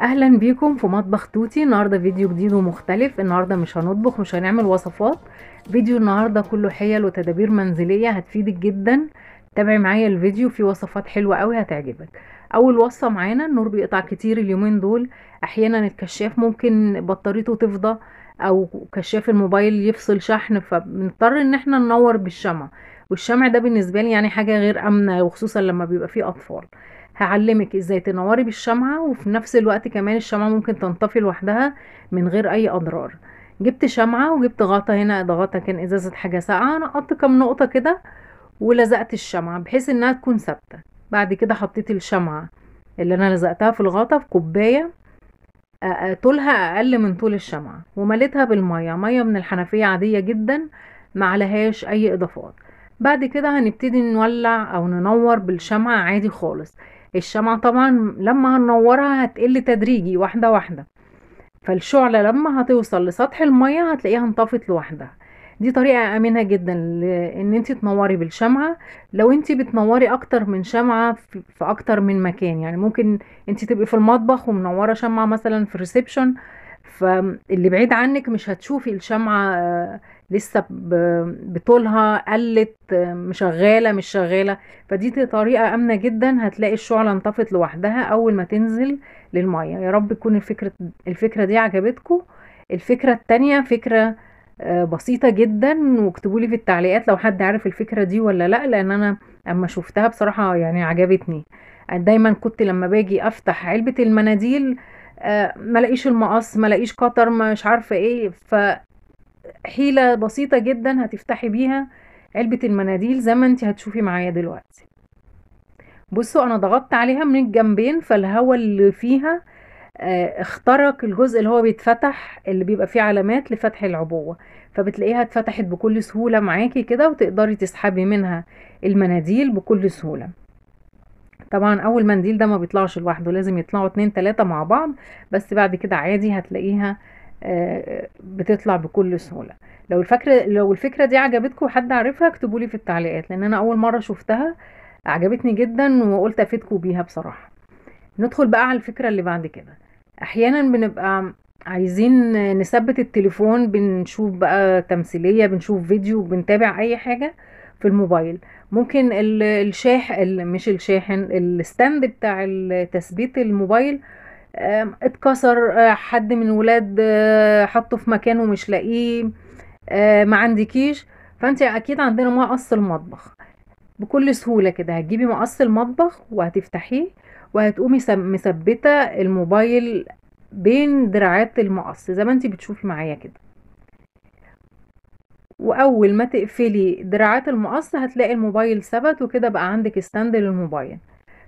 اهلا بيكم في مطبخ توتي النهارده فيديو جديد ومختلف النهارده مش هنطبخ مش هنعمل وصفات فيديو النهارده كله حيل وتدابير منزليه هتفيدك جدا تابعي معايا الفيديو في وصفات حلوه قوي هتعجبك اول وصفه معانا النور بيقطع كتير اليومين دول احيانا الكشاف ممكن بطاريته تفضى او كشاف الموبايل يفصل شحن فبنضطر ان احنا ننور بالشمع والشمع ده بالنسبه لي يعني حاجه غير امنه وخصوصا لما بيبقى فيه اطفال هعلمك ازاي تنوري بالشمعة وفي نفس الوقت كمان الشمعة ممكن تنطفي لوحدها من غير اي اضرار جبت شمعة وجبت غطا هنا ده غطا كان ازازة حاجة ساقعة نقطت كام نقطة كده ولزقت الشمعة بحيث انها تكون ثابتة بعد كده حطيت الشمعة اللي انا لزقتها في الغطا في كوباية طولها اقل من طول الشمعة ومليتها بالمية مية من الحنفية عادية جدا معلهاش اي اضافات بعد كده هنبتدي نولع او ننور بالشمعة عادي خالص الشمعة طبعا لما هنورها هتقل تدريجي واحدة واحدة فالشعلة لما هتوصل لسطح المية هتلاقيها انطفت لوحدها دي طريقة آمنة جدا لأن انت تنوري بالشمعة لو انت بتنوري أكتر من شمعة في أكتر من مكان يعني ممكن انت تبقي في المطبخ ومنورة شمعة مثلا في الريسبشن فاللي بعيد عنك مش هتشوفي الشمعة آه، لسه بطولها قلت مش شغاله مش شغاله فدي طريقه امنه جدا هتلاقي الشعله انطفت لوحدها اول ما تنزل للميه يا رب تكون الفكره الفكره دي عجبتكم الفكره الثانيه فكره آه، بسيطة جدا واكتبوا لي في التعليقات لو حد عارف الفكرة دي ولا لا لان انا اما شفتها بصراحة يعني عجبتني دايما كنت لما باجي افتح علبة المناديل آه، ما لقيش المقص ما لقيش قطر مش عارفة ايه ف حيلة بسيطة جدا هتفتحي بيها علبة المناديل زي ما انت هتشوفي معايا دلوقتي بصوا انا ضغطت عليها من الجنبين فالهواء اللي فيها آه، اخترق الجزء اللي هو بيتفتح اللي بيبقى فيه علامات لفتح العبوة فبتلاقيها اتفتحت بكل سهولة معاكي كده وتقدري تسحبي منها المناديل بكل سهولة طبعا اول منديل ده ما بيطلعش لوحده لازم يطلعوا اتنين تلاتة مع بعض بس بعد كده عادي هتلاقيها آه، بتطلع بكل سهوله لو الفكره لو الفكره دي عجبتكم وحد عارفها اكتبوا لي في التعليقات لان انا اول مره شفتها عجبتني جدا وقلت افيدكم بيها بصراحه ندخل بقى على الفكره اللي بعد كده احيانا بنبقى عايزين نثبت التليفون بنشوف بقى تمثيليه بنشوف فيديو بنتابع اي حاجه في الموبايل ممكن الشاح مش الشاحن الستاند بتاع تثبيت الموبايل اتكسر آه، حد من الولاد آه، حطه في مكانه مش لاقيه آه، ما عندكيش فانت اكيد عندنا مقص المطبخ بكل سهوله كده هتجيبي مقص المطبخ وهتفتحيه وهتقومي مثبته الموبايل بين دراعات المقص زي ما انت بتشوفي معايا كده واول ما تقفلي دراعات المقص هتلاقي الموبايل ثبت وكده بقى عندك ستاند للموبايل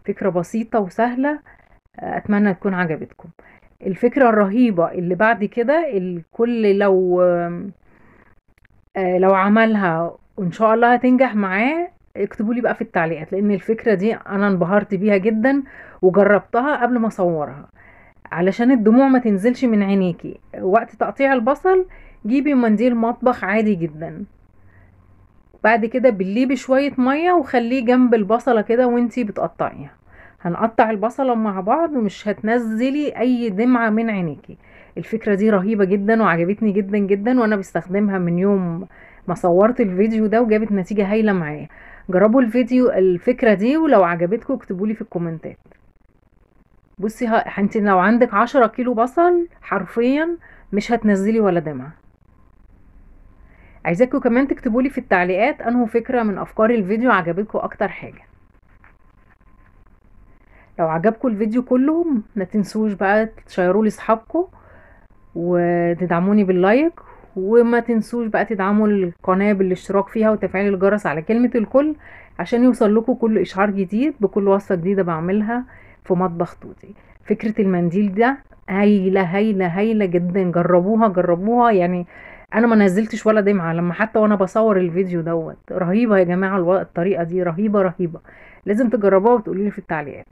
فكره بسيطه وسهله اتمنى تكون عجبتكم الفكرة الرهيبة اللي بعد كده الكل لو آه، لو عملها وان شاء الله هتنجح معاه اكتبوا لي بقى في التعليقات لان الفكرة دي انا انبهرت بيها جدا وجربتها قبل ما اصورها علشان الدموع ما تنزلش من عينيكي وقت تقطيع البصل جيبي منديل مطبخ عادي جدا بعد كده بليه بشوية مية وخليه جنب البصلة كده وانتي بتقطعيها هنقطع البصلة مع بعض ومش هتنزلي اي دمعة من عينيكي الفكرة دي رهيبة جدا وعجبتني جدا جدا وانا بستخدمها من يوم ما صورت الفيديو ده وجابت نتيجة هايلة معايا جربوا الفيديو الفكرة دي ولو عجبتكم اكتبولي في الكومنتات بصي ها انت لو عندك عشرة كيلو بصل حرفيا مش هتنزلي ولا دمعة عايزاكم كمان تكتبولي في التعليقات انه فكرة من افكار الفيديو عجبتكم اكتر حاجة لو عجبكم الفيديو كله ما تنسوش بقى تشيروا لي اصحابكم وتدعموني باللايك وما تنسوش بقى تدعموا القناه بالاشتراك فيها وتفعيل الجرس على كلمه الكل عشان يوصل لكم كل اشعار جديد بكل وصفه جديده بعملها في مطبخ توتي فكره المنديل ده هايله هايله هايله جدا جربوها جربوها يعني انا ما نزلتش ولا دمعه لما حتى وانا بصور الفيديو دوت رهيبه يا جماعه الطريقه دي رهيبه رهيبه لازم تجربوها وتقولوا في التعليقات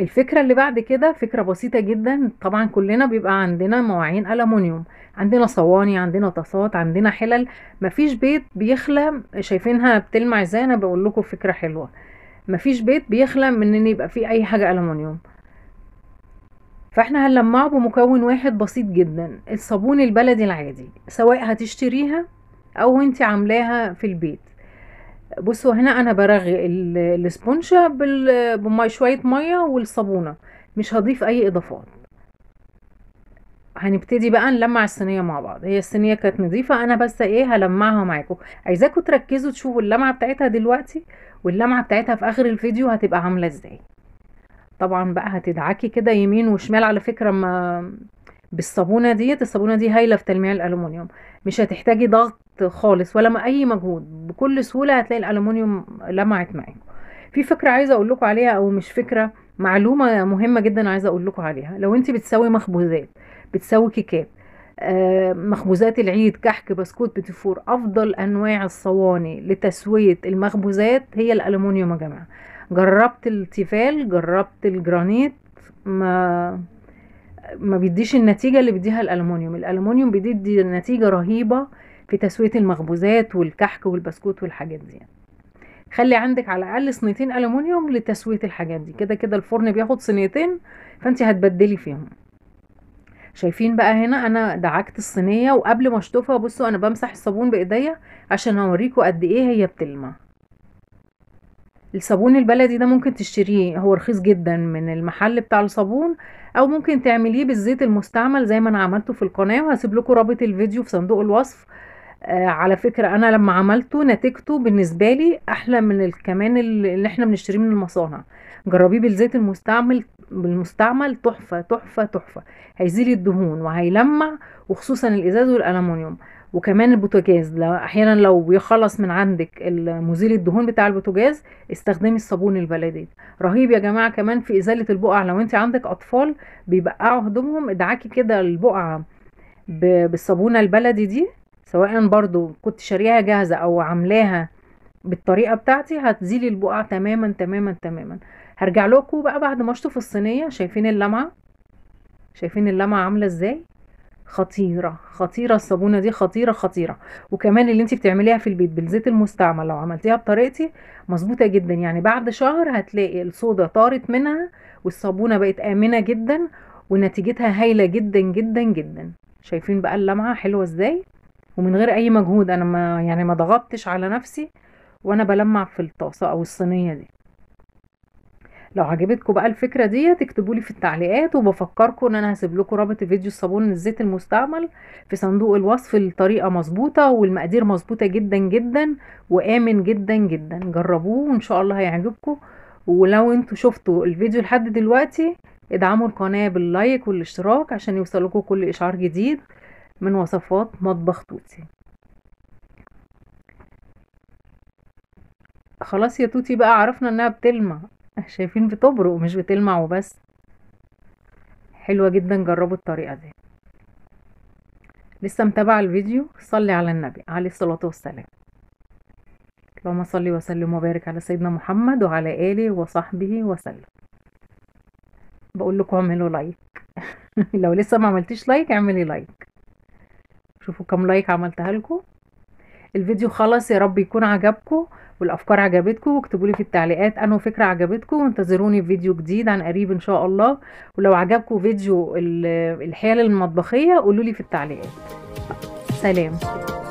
الفكرة اللي بعد كده فكرة بسيطة جدا طبعا كلنا بيبقى عندنا مواعين ألمونيوم عندنا صواني عندنا طاسات عندنا حلل مفيش بيت بيخلى شايفينها بتلمع ازاي انا بقول لكم فكرة حلوة مفيش بيت بيخلى من ان يبقى فيه اي حاجة ألمونيوم فاحنا هنلمعه بمكون واحد بسيط جدا الصابون البلدي العادي سواء هتشتريها او انت عاملاها في البيت بصوا هنا انا برغي الاسبونجه بمي شويه ميه والصابونه مش هضيف اي اضافات هنبتدي بقى نلمع الصينيه مع بعض هي الصينيه كانت نظيفه انا بس ايه هلمعها معاكم عايزاكم تركزوا تشوفوا اللمعه بتاعتها دلوقتي واللمعه بتاعتها في اخر الفيديو هتبقى عامله ازاي طبعا بقى هتدعكي كده يمين وشمال على فكره ما بالصابونه ديت الصابونه دي هايله في تلميع الالومنيوم مش هتحتاجي ضغط خالص ولا اي مجهود بكل سهوله هتلاقي الالومنيوم لمعت معاكم في فكره عايزه اقول لكم عليها او مش فكره معلومه مهمه جدا عايزه اقول لكم عليها لو انت بتسوي مخبوزات بتسوي كيكات آه، مخبوزات العيد كحك بسكوت بتفور افضل انواع الصواني لتسويه المخبوزات هي الالومنيوم يا جماعه جربت التيفال جربت الجرانيت ما ما بيديش النتيجه اللي بيديها الالومنيوم الالومنيوم بيدي نتيجه رهيبه في تسويه المخبوزات والكحك والبسكوت والحاجات دي يعني. خلي عندك على الاقل صينيتين الومنيوم لتسويه الحاجات دي كده كده الفرن بياخد صينيتين فانت هتبدلي فيهم شايفين بقى هنا انا دعكت الصينيه وقبل ما اشطفها بصوا انا بمسح الصابون بايديا عشان اوريكم قد ايه هي بتلمع الصابون البلدي ده ممكن تشتريه هو رخيص جدا من المحل بتاع الصابون او ممكن تعمليه بالزيت المستعمل زي ما انا عملته في القناه وهسيب لكم رابط الفيديو في صندوق الوصف آه، على فكرة أنا لما عملته نتيجته بالنسبة لي أحلى من الكمان اللي احنا بنشتريه من المصانع جربيه بالزيت المستعمل بالمستعمل تحفة تحفة تحفة هيزيل الدهون وهيلمع وخصوصا الإزاز والألمونيوم وكمان البوتاجاز لو احيانا لو بيخلص من عندك مزيل الدهون بتاع البوتاجاز استخدمي الصابون البلدي رهيب يا جماعه كمان في ازاله البقع لو انت عندك اطفال بيبقعوا هدومهم ادعكي كده البقعه بالصابونه البلدي دي سواء برضو كنت شاريها جاهزة او عاملاها بالطريقة بتاعتي هتزيلي البقع تماما تماما تماما هرجع لكم بقى بعد ما اشطف الصينية شايفين اللمعة شايفين اللمعة عاملة ازاي خطيرة خطيرة الصابونة دي خطيرة خطيرة وكمان اللي انت بتعمليها في البيت بالزيت المستعمل لو عملتيها بطريقتي مظبوطة جدا يعني بعد شهر هتلاقي الصودا طارت منها والصابونة بقت آمنة جدا ونتيجتها هايلة جدا جدا جدا شايفين بقى اللمعة حلوة ازاي ومن غير اي مجهود انا ما يعني ما ضغطتش على نفسي وانا بلمع في الطاسه او الصينيه دي لو عجبتكم بقى الفكره دي تكتبوا لي في التعليقات وبفكركم ان انا هسيب لكم رابط فيديو الصابون الزيت المستعمل في صندوق الوصف الطريقه مظبوطه والمقادير مظبوطه جدا جدا وامن جدا جدا جربوه وان شاء الله هيعجبكم ولو انتوا شفتوا الفيديو لحد دلوقتي ادعموا القناه باللايك والاشتراك عشان يوصلكم كل اشعار جديد من وصفات مطبخ توتي خلاص يا توتي بقى عرفنا انها بتلمع شايفين بتبرق مش بتلمع وبس حلوة جدا جربوا الطريقة دي لسه متابعة الفيديو صلي على النبي عليه الصلاة والسلام اللهم صلي وسلم وبارك على سيدنا محمد وعلى آله وصحبه وسلم بقول لكم اعملوا لايك لو لسه ما عملتيش لايك اعملي لايك شوفوا كم لايك عملتها لكم الفيديو خلص يا رب يكون عجبكم والافكار عجبتكم واكتبوا لي في التعليقات انه فكره عجبتكم وانتظروني في فيديو جديد عن قريب ان شاء الله ولو عجبكم فيديو الحيل المطبخيه قولوا لي في التعليقات سلام